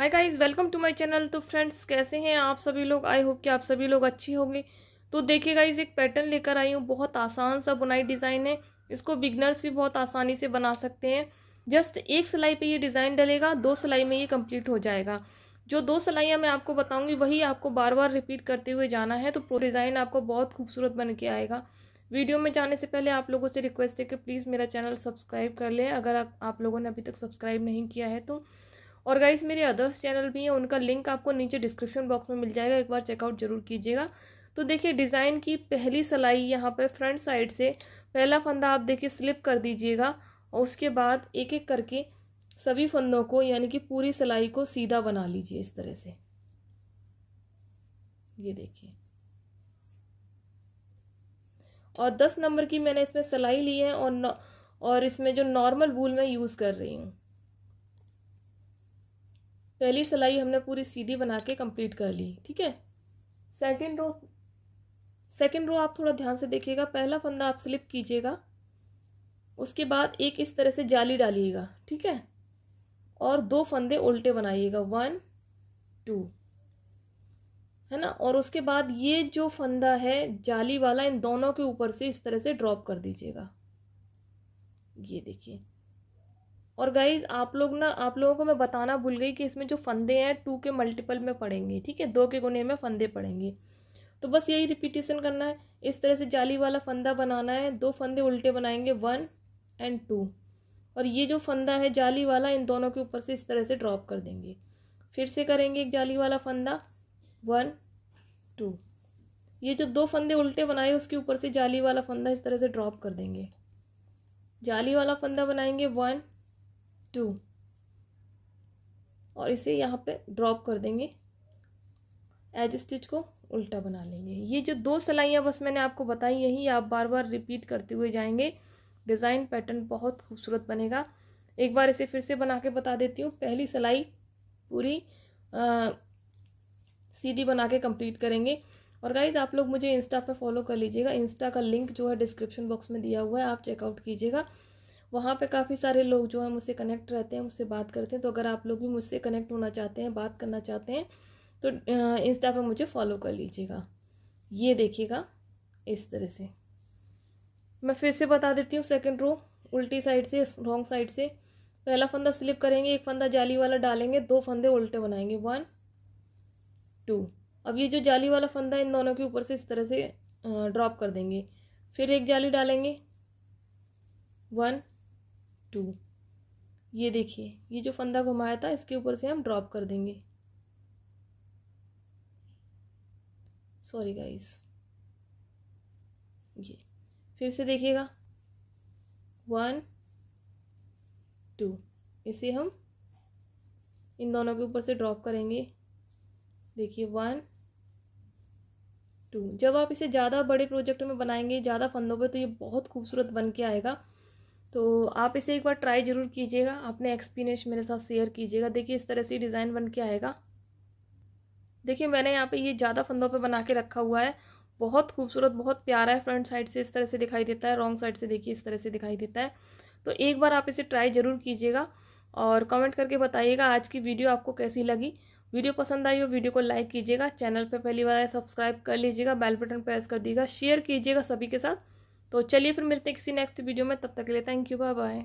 hi guys welcome to my channel तो friends कैसे हैं आप सभी लोग आई होप कि आप सभी लोग अच्छी होंगे तो देखिए गाइस एक पैटर्न लेकर आई हूँ बहुत आसान सा बुनाई डिज़ाइन है इसको बिगनर्स भी बहुत आसानी से बना सकते हैं जस्ट एक सिलाई पे ये डिज़ाइन डलेगा दो सिलाई में ये कंप्लीट हो जाएगा जो दो सिलाइयाँ मैं आपको बताऊँगी वही आपको बार बार रिपीट करते हुए जाना है तो डिज़ाइन आपको बहुत खूबसूरत बन के आएगा वीडियो में जाने से पहले आप लोगों से रिक्वेस्ट है कि प्लीज़ मेरा चैनल सब्सक्राइब कर लें अगर आप लोगों ने अभी तक सब्सक्राइब नहीं किया है तो और गाइस मेरे अदर्स चैनल भी हैं उनका लिंक आपको नीचे डिस्क्रिप्शन बॉक्स में मिल जाएगा एक बार चेकआउट जरूर कीजिएगा तो देखिए डिज़ाइन की पहली सिलाई यहाँ पर फ्रंट साइड से पहला फंदा आप देखिए स्लिप कर दीजिएगा और उसके बाद एक एक करके सभी फंदों को यानी कि पूरी सिलाई को सीधा बना लीजिए इस तरह से ये देखिए और दस नंबर की मैंने इसमें सिलाई ली है और और इसमें जो नॉर्मल वूल मैं यूज़ कर रही हूँ पहली सिलाई हमने पूरी सीधी बना के कंप्लीट कर ली ठीक है सेकंड रो सेकंड रो आप थोड़ा ध्यान से देखिएगा पहला फंदा आप स्लिप कीजिएगा उसके बाद एक इस तरह से जाली डालिएगा ठीक है और दो फंदे उल्टे बनाइएगा वन टू है ना और उसके बाद ये जो फंदा है जाली वाला इन दोनों के ऊपर से इस तरह से ड्रॉप कर दीजिएगा ये देखिए और गाइज आप लोग ना आप लोगों को मैं बताना भूल गई कि इसमें जो फंदे हैं टू के मल्टीपल में पड़ेंगे ठीक है दो के गुने में फंदे पड़ेंगे तो बस यही रिपीटेशन करना है इस तरह से जाली वाला फंदा बनाना है दो फंदे उल्टे बनाएंगे वन एंड टू और ये जो फंदा है जाली वाला इन दोनों के ऊपर से इस तरह से ड्रॉप कर देंगे फिर से करेंगे एक जाली वाला फंदा वन टू ये जो दो फंदे उल्टे बनाए उसके ऊपर से जाली वाला फंदा इस तरह से ड्रॉप कर देंगे जाली वाला फंदा बनाएंगे वन टू और इसे यहाँ पे ड्रॉप कर देंगे एज स्टिच को उल्टा बना लेंगे ये जो दो सिलाइयाँ बस मैंने आपको बताई यही आप बार बार रिपीट करते हुए जाएंगे डिज़ाइन पैटर्न बहुत खूबसूरत बनेगा एक बार इसे फिर से बना के बता देती हूँ पहली सिलाई पूरी सीधी बना के कंप्लीट करेंगे और गाइज आप लोग मुझे इंस्टा पे फॉलो कर लीजिएगा इंस्टा का लिंक जो है डिस्क्रिप्शन बॉक्स में दिया हुआ है आप चेकआउट कीजिएगा वहाँ पे काफ़ी सारे लोग जो हैं मुझसे कनेक्ट रहते हैं मुझसे बात करते हैं तो अगर आप लोग भी मुझसे कनेक्ट होना चाहते हैं बात करना चाहते हैं तो इंस्टा पर मुझे फॉलो कर लीजिएगा ये देखिएगा इस तरह से मैं फिर से बता देती हूँ सेकेंड रो उल्टी साइड से रॉन्ग साइड से पहला फंदा स्लिप करेंगे एक फंदा जाली वाला डालेंगे दो फंदे उल्टे बनाएंगे वन टू अब ये जो जाली वाला फंदा इन दोनों के ऊपर से इस तरह से ड्रॉप कर देंगे फिर एक जाली डालेंगे वन टू ये देखिए ये जो फंदा घुमाया था इसके ऊपर से हम ड्रॉप कर देंगे सॉरी गाइस ये फिर से देखिएगा वन टू इसे हम इन दोनों के ऊपर से ड्रॉप करेंगे देखिए वन टू जब आप इसे ज़्यादा बड़े प्रोजेक्ट में बनाएंगे ज़्यादा फंदों पे तो ये बहुत खूबसूरत बन के आएगा तो आप इसे एक बार ट्राई ज़रूर कीजिएगा अपने एक्सपीरियंस मेरे साथ शेयर कीजिएगा देखिए इस तरह से डिज़ाइन बन के आएगा देखिए मैंने यहाँ पे ये ज़्यादा फंदों पे बना के रखा हुआ है बहुत खूबसूरत बहुत प्यारा है फ्रंट साइड से इस तरह से दिखाई देता है रॉन्ग साइड से देखिए इस तरह से दिखाई देता है तो एक बार आप इसे ट्राई ज़रूर कीजिएगा और कमेंट करके बताइएगा आज की वीडियो आपको कैसी लगी वीडियो पसंद आई हो वीडियो को लाइक कीजिएगा चैनल पर पहली बार आए सब्सक्राइब कर लीजिएगा बेल बटन प्रेस कर दीजिएगा शेयर कीजिएगा सभी के साथ तो चलिए फिर मिलते हैं किसी नेक्स्ट वीडियो में तब तक के लिए थैंक यू बाय बाय